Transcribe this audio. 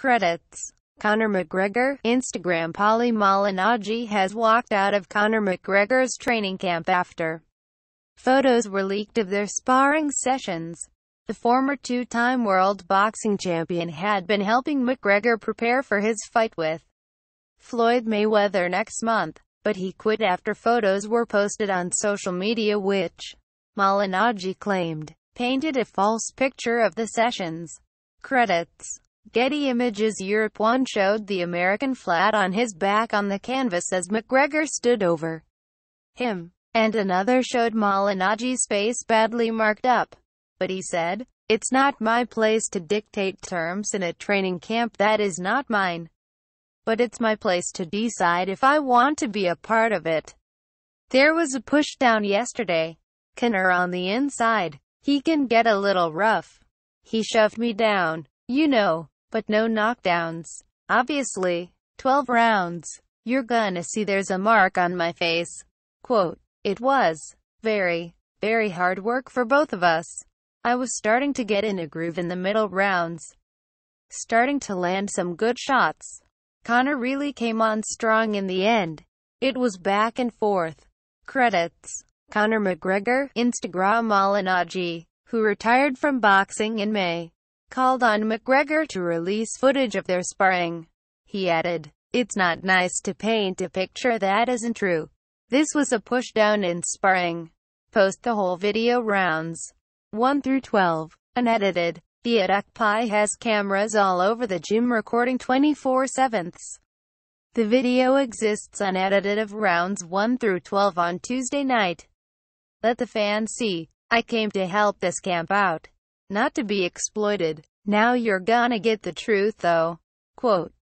Credits Conor McGregor, Instagram Polly Malignaggi has walked out of Conor McGregor's training camp after photos were leaked of their sparring sessions. The former two-time world boxing champion had been helping McGregor prepare for his fight with Floyd Mayweather next month, but he quit after photos were posted on social media which, Malignaggi claimed, painted a false picture of the sessions. Credits Getty Images Europe 1 showed the American flat on his back on the canvas as McGregor stood over him, and another showed Malinagi's face badly marked up. But he said, It's not my place to dictate terms in a training camp that is not mine. But it's my place to decide if I want to be a part of it. There was a pushdown yesterday. Kinner on the inside. He can get a little rough. He shoved me down. You know, but no knockdowns. Obviously. 12 rounds. You're gonna see there's a mark on my face. Quote, it was very, very hard work for both of us. I was starting to get in a groove in the middle rounds, starting to land some good shots. Connor really came on strong in the end. It was back and forth. Credits. Connor McGregor, Instagram Malinaji, who retired from boxing in May called on McGregor to release footage of their sparring. He added, It's not nice to paint a picture that isn't true. This was a pushdown in sparring. Post the whole video rounds 1 through 12, unedited. The Adukpai has cameras all over the gym recording 24 sevenths. The video exists unedited of rounds 1 through 12 on Tuesday night. Let the fans see. I came to help this camp out not to be exploited. Now you're gonna get the truth though. Quote,